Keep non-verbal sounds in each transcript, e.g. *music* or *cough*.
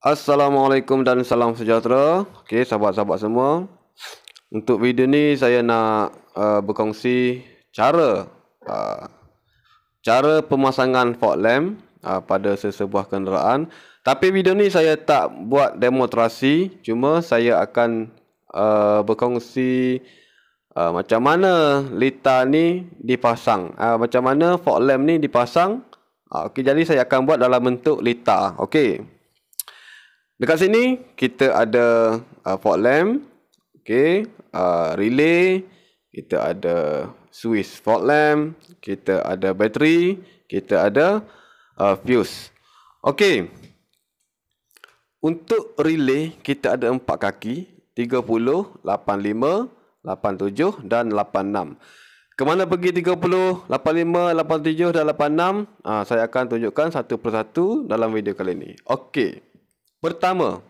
Assalamualaikum dan salam sejahtera. Okey, sahabat-sahabat semua. Untuk video ni saya nak uh, berkongsi cara uh, cara pemasangan fog lamp uh, pada sesebuah kenderaan. Tapi video ni saya tak buat demonstrasi, cuma saya akan uh, berkongsi uh, macam mana lita ni dipasang. Uh, macam mana fog lamp ni dipasang? Uh, Okey, jadi saya akan buat dalam bentuk litar. Okey. Dekat sini kita ada uh, fault lamp, okey, uh, relay, kita ada switch fault lamp, kita ada bateri, kita ada uh, fuse. Okey. Untuk relay kita ada empat kaki, 30, 85, 87 dan 86. Kemana pergi 30, 85, 87 dan 86? Ha, ah, saya akan tunjukkan satu persatu dalam video kali ini. Okey. Pertama,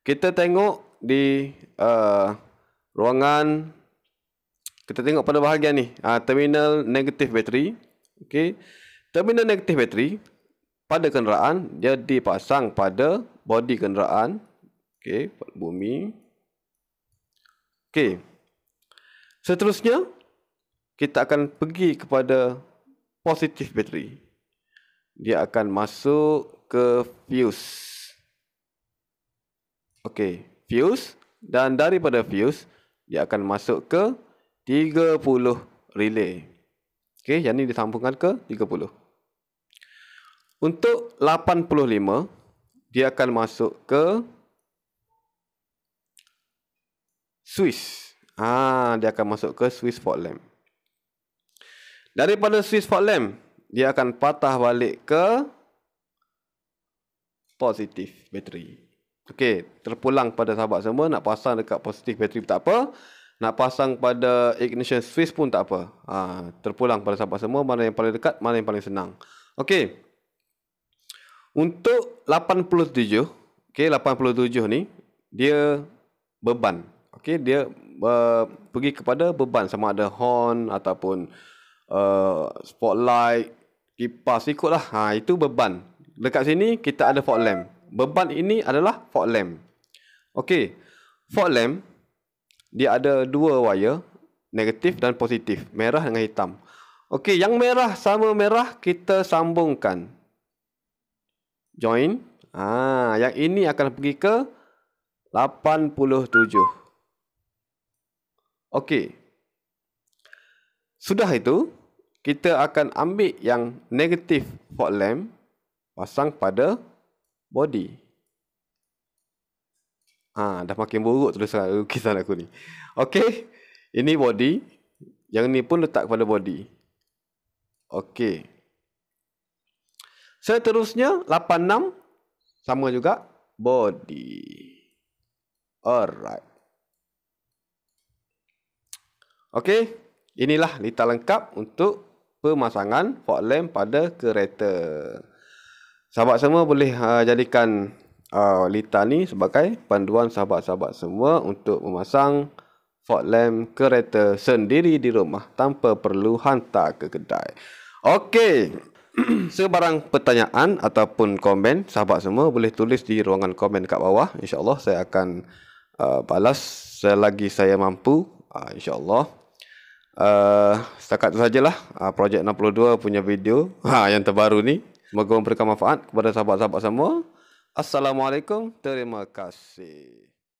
kita tengok di uh, ruangan kita tengok pada bahagian ni, uh, terminal negatif bateri. Okey. Terminal negatif bateri pada kenderaan dia dipasang pada bodi kenderaan. Okey, bumi. Okey. Seterusnya kita akan pergi kepada positif bateri. Dia akan masuk ke fuse. Okey, fuse dan daripada fuse dia akan masuk ke 30 relay. Okey, yang ni disambungkan ke 30. Untuk 85 dia akan masuk ke switch. Ah, ha, dia akan masuk ke switch fault lamp. Daripada switch fault lamp dia akan patah balik ke positif bateri. Okey, terpulang pada sahabat semua nak pasang dekat positif bateri tak apa. Nak pasang pada ignition switch pun tak apa. Ha, terpulang pada sahabat semua mana yang paling dekat, mana yang paling senang. Okey. Untuk 87, okey 87 ni dia beban. Okey, dia uh, pergi kepada beban sama ada horn ataupun uh, spotlight, kipas ikutlah. Ha itu beban. Dekat sini kita ada fog lamp beban ini adalah fault lamp. Okey. Fault lamp dia ada dua wire, negatif dan positif, merah dengan hitam. Okey, yang merah sama merah kita sambungkan. Join. Ah, yang ini akan pergi ke 87. Okey. Sudah itu, kita akan ambil yang negatif fault lamp pasang pada body. Ah, dah makin buruk terus lah lukisan aku ni. Okay. Ini body. Yang ni pun letak kepada body. Okay. Seterusnya, 86. Sama juga. Body. Alright. Okay. Inilah lita lengkap untuk pemasangan fog lamp pada kereta sahabat semua boleh uh, jadikan uh, litar ni sebagai panduan sahabat-sahabat semua untuk memasang fog lamp kereta sendiri di rumah tanpa perlu hantar ke kedai. Okey. *clears throat* Sebarang pertanyaan ataupun komen sahabat semua boleh tulis di ruangan komen kat bawah. Insyaallah saya akan uh, balas selagi saya mampu. Uh, insya Uh, setakat tu sajalah uh, projek 62 punya video *laughs* ha, yang terbaru ni Moga memberikan manfaat kepada sahabat-sahabat semua. Assalamualaikum. Terima kasih.